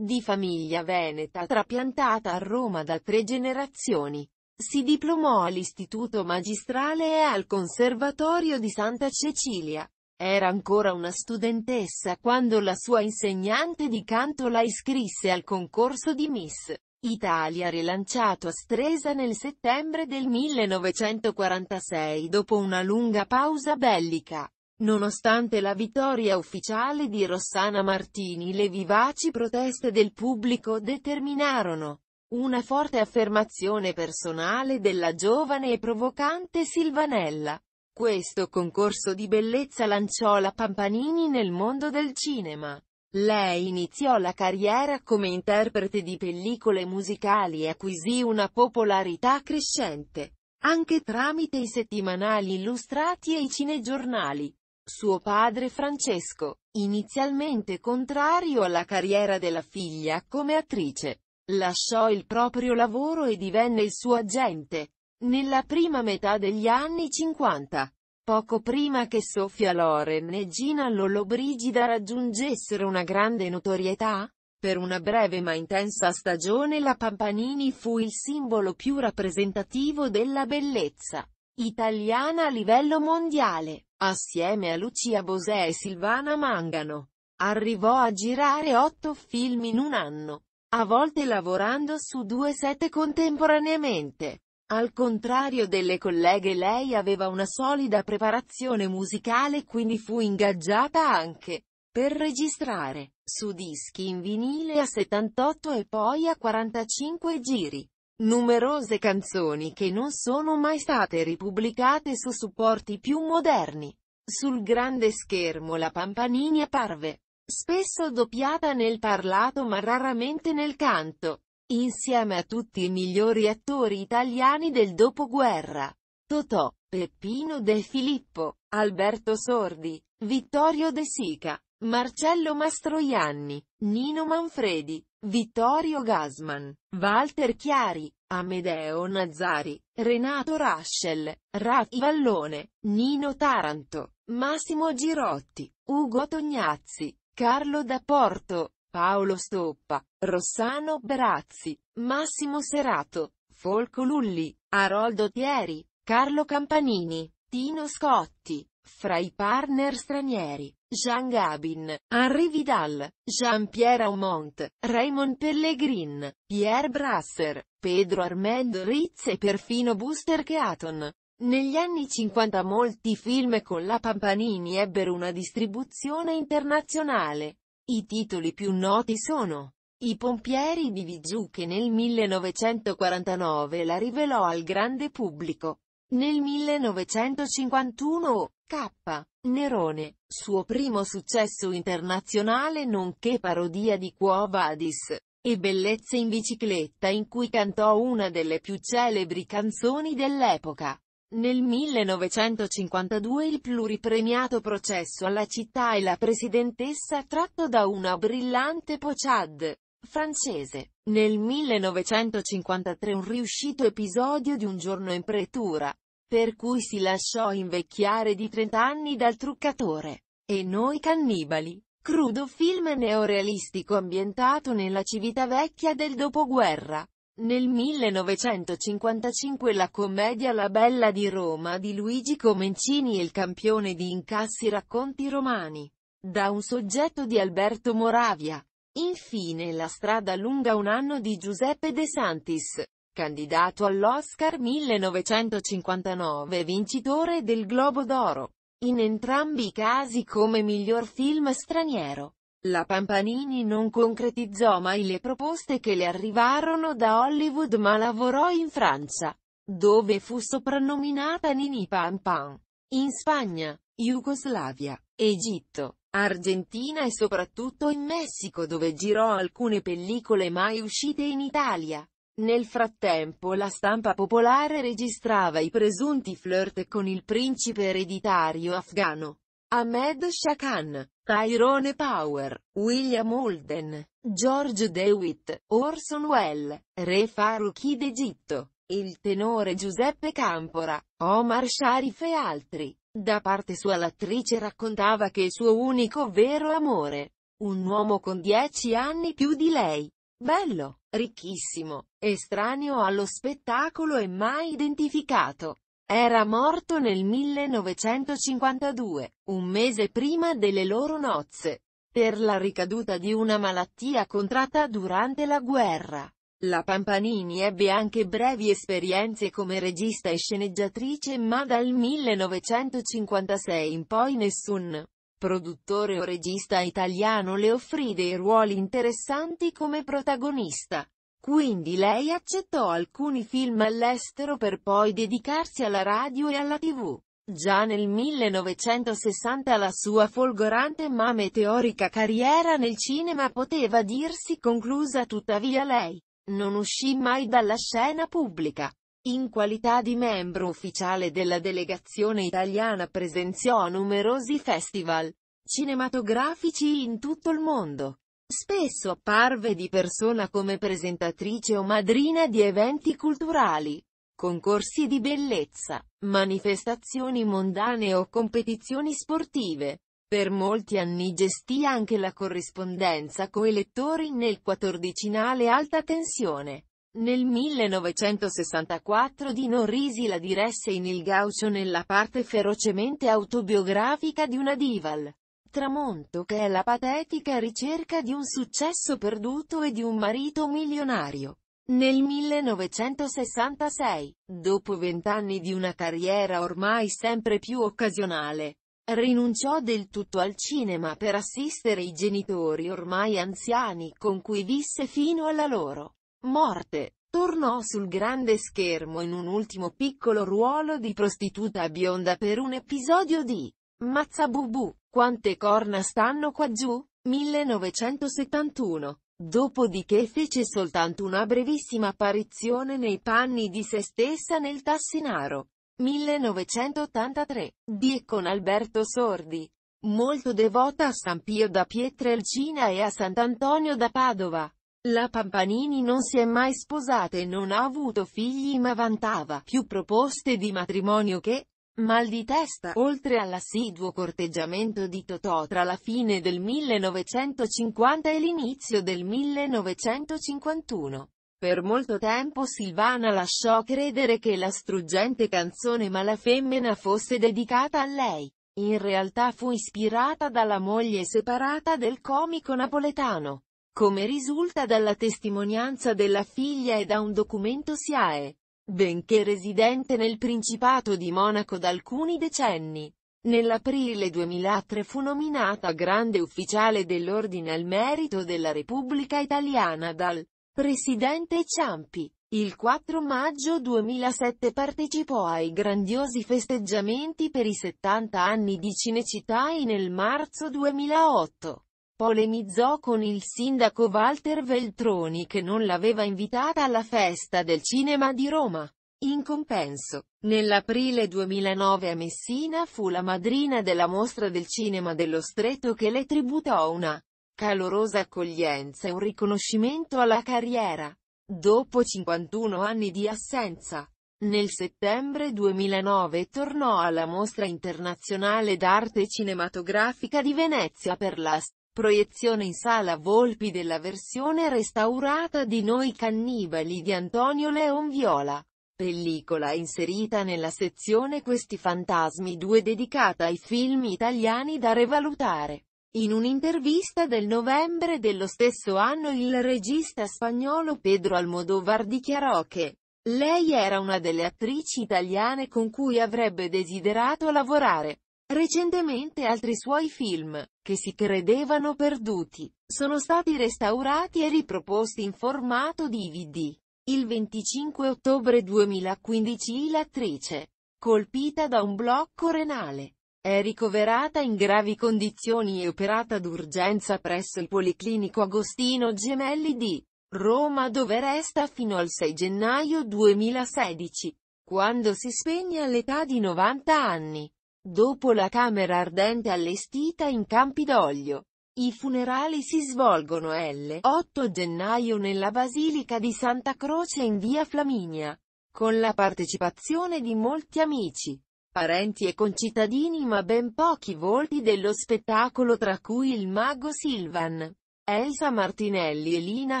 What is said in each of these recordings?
di famiglia veneta trapiantata a Roma da tre generazioni. Si diplomò all'Istituto Magistrale e al Conservatorio di Santa Cecilia. Era ancora una studentessa quando la sua insegnante di canto la iscrisse al concorso di Miss Italia rilanciato a Stresa nel settembre del 1946 dopo una lunga pausa bellica. Nonostante la vittoria ufficiale di Rossana Martini le vivaci proteste del pubblico determinarono una forte affermazione personale della giovane e provocante Silvanella. Questo concorso di bellezza lanciò la Pampanini nel mondo del cinema. Lei iniziò la carriera come interprete di pellicole musicali e acquisì una popolarità crescente, anche tramite i settimanali illustrati e i cinegiornali. Suo padre Francesco, inizialmente contrario alla carriera della figlia come attrice, lasciò il proprio lavoro e divenne il suo agente. Nella prima metà degli anni 50, poco prima che Sofia Loren e Gina Lollobrigida raggiungessero una grande notorietà, per una breve ma intensa stagione la Pampanini fu il simbolo più rappresentativo della bellezza. Italiana a livello mondiale, assieme a Lucia Bosè e Silvana Mangano. Arrivò a girare otto film in un anno, a volte lavorando su due set contemporaneamente. Al contrario delle colleghe lei aveva una solida preparazione musicale quindi fu ingaggiata anche per registrare, su dischi in vinile a 78 e poi a 45 giri. Numerose canzoni che non sono mai state ripubblicate su supporti più moderni. Sul grande schermo la Pampanini apparve, spesso doppiata nel parlato ma raramente nel canto, insieme a tutti i migliori attori italiani del dopoguerra. Totò, Peppino De Filippo, Alberto Sordi, Vittorio De Sica, Marcello Mastroianni, Nino Manfredi, Vittorio Gasman, Walter Chiari, Amedeo Nazzari, Renato Raschel, Rafi Vallone, Nino Taranto, Massimo Girotti, Ugo Tognazzi, Carlo D'Aporto, Paolo Stoppa, Rossano Berazzi, Massimo Serato, Folco Lulli, Aroldo Thieri, Carlo Campanini, Tino Scotti, fra i partner stranieri, Jean Gabin, Henri Vidal, Jean-Pierre Aumont, Raymond Pellegrin, Pierre Brasser, Pedro Armand Ritz e perfino Buster Keaton. Negli anni 50 molti film con la Pampanini ebbero una distribuzione internazionale. I titoli più noti sono I pompieri di Vigiù che nel 1949 la rivelò al grande pubblico. Nel 1951 K. Nerone, suo primo successo internazionale nonché parodia di Quo Vadis, e Bellezze in bicicletta in cui cantò una delle più celebri canzoni dell'epoca. Nel 1952 il pluripremiato processo alla città e la presidentessa tratto da una brillante Pochad francese. Nel 1953 un riuscito episodio di Un giorno in pretura, per cui si lasciò invecchiare di 30 anni dal truccatore. E noi cannibali. Crudo film neorealistico ambientato nella civita vecchia del dopoguerra. Nel 1955 la commedia La Bella di Roma di Luigi Comencini e il campione di incassi racconti romani. Da un soggetto di Alberto Moravia. Infine La strada lunga un anno di Giuseppe De Santis candidato all'Oscar 1959 e vincitore del Globo d'Oro. In entrambi i casi come miglior film straniero. La Pampanini non concretizzò mai le proposte che le arrivarono da Hollywood ma lavorò in Francia, dove fu soprannominata Nini Pampan, in Spagna, Jugoslavia, Egitto, Argentina e soprattutto in Messico dove girò alcune pellicole mai uscite in Italia. Nel frattempo la stampa popolare registrava i presunti flirt con il principe ereditario afghano. Ahmed Shakan, Tyrone Power, William Holden, George DeWitt, Orson Welles, Re Faruqi d'Egitto, il tenore Giuseppe Campora, Omar Sharif e altri. Da parte sua l'attrice raccontava che il suo unico vero amore, un uomo con dieci anni più di lei, Bello, ricchissimo, estraneo allo spettacolo e mai identificato. Era morto nel 1952, un mese prima delle loro nozze, per la ricaduta di una malattia contratta durante la guerra. La Pampanini ebbe anche brevi esperienze come regista e sceneggiatrice ma dal 1956 in poi nessun produttore o regista italiano le offrì dei ruoli interessanti come protagonista. Quindi lei accettò alcuni film all'estero per poi dedicarsi alla radio e alla tv. Già nel 1960 la sua folgorante ma meteorica carriera nel cinema poteva dirsi conclusa tuttavia lei non uscì mai dalla scena pubblica. In qualità di membro ufficiale della delegazione italiana presenziò a numerosi festival cinematografici in tutto il mondo. Spesso apparve di persona come presentatrice o madrina di eventi culturali, concorsi di bellezza, manifestazioni mondane o competizioni sportive. Per molti anni gestì anche la corrispondenza coi lettori nel quattordicinale Alta Tensione. Nel 1964 Dino Risi la diresse in Il Gaucho nella parte ferocemente autobiografica di una dival. Tramonto che è la patetica ricerca di un successo perduto e di un marito milionario. Nel 1966, dopo vent'anni di una carriera ormai sempre più occasionale, rinunciò del tutto al cinema per assistere i genitori ormai anziani con cui visse fino alla loro Morte. Tornò sul grande schermo in un ultimo piccolo ruolo di prostituta bionda per un episodio di Mazzabubu. Quante corna stanno qua giù? 1971. Dopodiché fece soltanto una brevissima apparizione nei panni di se stessa nel Tassinaro. 1983. Di e con Alberto Sordi. Molto devota a San Pio da Pietrelcina e a Sant'Antonio da Padova. La Pampanini non si è mai sposata e non ha avuto figli ma vantava più proposte di matrimonio che mal di testa, oltre all'assiduo corteggiamento di Totò tra la fine del 1950 e l'inizio del 1951. Per molto tempo Silvana lasciò credere che la struggente canzone Malafemmena fosse dedicata a lei. In realtà fu ispirata dalla moglie separata del comico napoletano come risulta dalla testimonianza della figlia e da un documento SIAE. Benché residente nel Principato di Monaco da alcuni decenni, nell'aprile 2003 fu nominata grande ufficiale dell'Ordine al Merito della Repubblica Italiana dal Presidente Ciampi. Il 4 maggio 2007 partecipò ai grandiosi festeggiamenti per i 70 anni di Cinecittà e nel marzo 2008 polemizzò con il sindaco Walter Veltroni che non l'aveva invitata alla festa del cinema di Roma. In compenso, nell'aprile 2009 a Messina fu la madrina della mostra del cinema dello Stretto che le tributò una calorosa accoglienza e un riconoscimento alla carriera. Dopo 51 anni di assenza, nel settembre 2009 tornò alla Mostra Internazionale d'Arte Cinematografica di Venezia per la Proiezione in sala Volpi della versione restaurata di Noi cannibali di Antonio Leon Viola. Pellicola inserita nella sezione Questi fantasmi 2 dedicata ai film italiani da revalutare. In un'intervista del novembre dello stesso anno il regista spagnolo Pedro Almodovar dichiarò che lei era una delle attrici italiane con cui avrebbe desiderato lavorare. Recentemente altri suoi film, che si credevano perduti, sono stati restaurati e riproposti in formato DVD. Il 25 ottobre 2015 l'attrice, colpita da un blocco renale, è ricoverata in gravi condizioni e operata d'urgenza presso il Policlinico Agostino Gemelli di Roma dove resta fino al 6 gennaio 2016, quando si spegne all'età di 90 anni. Dopo la camera ardente allestita in Campidoglio, i funerali si svolgono l 8 gennaio nella Basilica di Santa Croce in via Flaminia, con la partecipazione di molti amici, parenti e concittadini ma ben pochi volti dello spettacolo tra cui il mago Silvan, Elsa Martinelli e Lina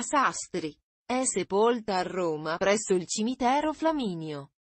Sastri. È sepolta a Roma presso il cimitero Flaminio.